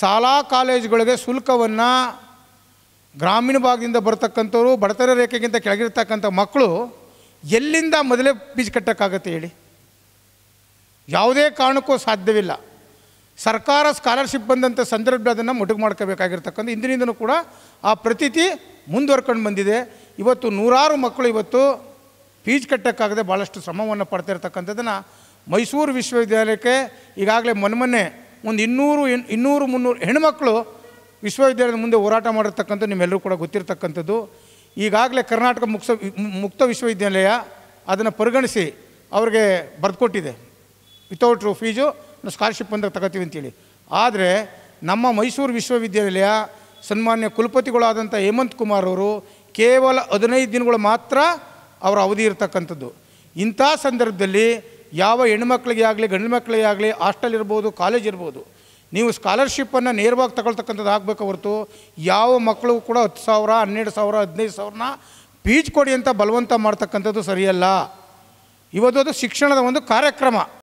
ಶಾಲಾ ಕಾಲೇಜುಗಳಿಗೆ ಶುಲ್ಕವನ್ನು ಗ್ರಾಮೀಣ ಭಾಗದಿಂದ ಬರ್ತಕ್ಕಂಥವ್ರು ಬಡತನ ರೇಖೆಗಿಂತ ಕೆಳಗಿರ್ತಕ್ಕಂಥ ಮಕ್ಕಳು ಎಲ್ಲಿಂದ ಮೊದಲೇ ಫೀಸ್ ಕಟ್ಟೋಕ್ಕಾಗತ್ತೆ ಹೇಳಿ ಯಾವುದೇ ಕಾರಣಕ್ಕೂ ಸಾಧ್ಯವಿಲ್ಲ ಸರ್ಕಾರ ಸ್ಕಾಲರ್ಶಿಪ್ ಬಂದಂಥ ಸಂದರ್ಭ ಅದನ್ನು ಮೊಟಕು ಮಾಡ್ಕೋಬೇಕಾಗಿರ್ತಕ್ಕಂಥ ಇಂದಿನಿಂದನೂ ಕೂಡ ಆ ಪ್ರತೀತಿ ಮುಂದುವರ್ಕೊಂಡು ಬಂದಿದೆ ಇವತ್ತು ನೂರಾರು ಮಕ್ಕಳು ಇವತ್ತು ಫೀಸ್ ಕಟ್ಟೋಕ್ಕಾಗದೆ ಭಾಳಷ್ಟು ಶ್ರಮವನ್ನು ಪಡ್ತಿರ್ತಕ್ಕಂಥದ್ದನ್ನು ಮೈಸೂರು ವಿಶ್ವವಿದ್ಯಾಲಯಕ್ಕೆ ಈಗಾಗಲೇ ಮೊನ್ನೆ ಒಂದು ಇನ್ನೂರು ಇನ್ನೂರು ಮುನ್ನೂರು ಹೆಣ್ಮಕ್ಳು ವಿಶ್ವವಿದ್ಯಾಲಯದ ಮುಂದೆ ಹೋರಾಟ ಮಾಡಿರ್ತಕ್ಕಂಥ ನಿಮ್ಮೆಲ್ಲರೂ ಕೂಡ ಗೊತ್ತಿರತಕ್ಕಂಥದ್ದು ಈಗಾಗಲೇ ಕರ್ನಾಟಕ ಮುಕ್ತ ಮುಕ್ತ ವಿಶ್ವವಿದ್ಯಾಲಯ ಅದನ್ನು ಪರಿಗಣಿಸಿ ಅವ್ರಿಗೆ ಬರೆದುಕೊಟ್ಟಿದೆ ವಿತೌಟ್ ಫೀಸು ಸ್ಕಾಲರ್ಶಿಪ್ ಅಂತ ತಗೋತೀವಿ ಅಂತೇಳಿ ಆದರೆ ನಮ್ಮ ಮೈಸೂರು ವಿಶ್ವವಿದ್ಯಾಲಯ ಸನ್ಮಾನ್ಯ ಕುಲಪತಿಗಳಾದಂಥ ಹೇಮಂತ್ ಕುಮಾರ್ ಅವರು ಕೇವಲ ಹದಿನೈದು ದಿನಗಳು ಮಾತ್ರ ಅವರ ಅವಧಿ ಇರತಕ್ಕಂಥದ್ದು ಇಂಥ ಸಂದರ್ಭದಲ್ಲಿ ಯಾವ ಹೆಣ್ಮಕ್ಳಿಗೆ ಆಗಲಿ ಗಂಡು ಮಕ್ಕಳಿಗೆ ಆಗಲಿ ಹಾಸ್ಟೆಲ್ ಇರ್ಬೋದು ಕಾಲೇಜ್ ಇರ್ಬೋದು ನೀವು ಸ್ಕಾಲರ್ಶಿಪ್ಪನ್ನು ನೇರವಾಗಿ ತಗೊಳ್ತಕ್ಕಂಥದ್ದು ಆಗಬೇಕು ಹೊರತು ಯಾವ ಮಕ್ಕಳು ಕೂಡ ಹತ್ತು ಸಾವಿರ ಹನ್ನೆರಡು ಸಾವಿರ ಹದಿನೈದು ಸಾವಿರನ ಪೀಜ್ ಕೊಡಿ ಅಂತ ಬಲವಂತ ಮಾಡ್ತಕ್ಕಂಥದ್ದು ಸರಿಯಲ್ಲ ಇವತ್ತು ಅದು ಶಿಕ್ಷಣದ ಒಂದು ಕಾರ್ಯಕ್ರಮ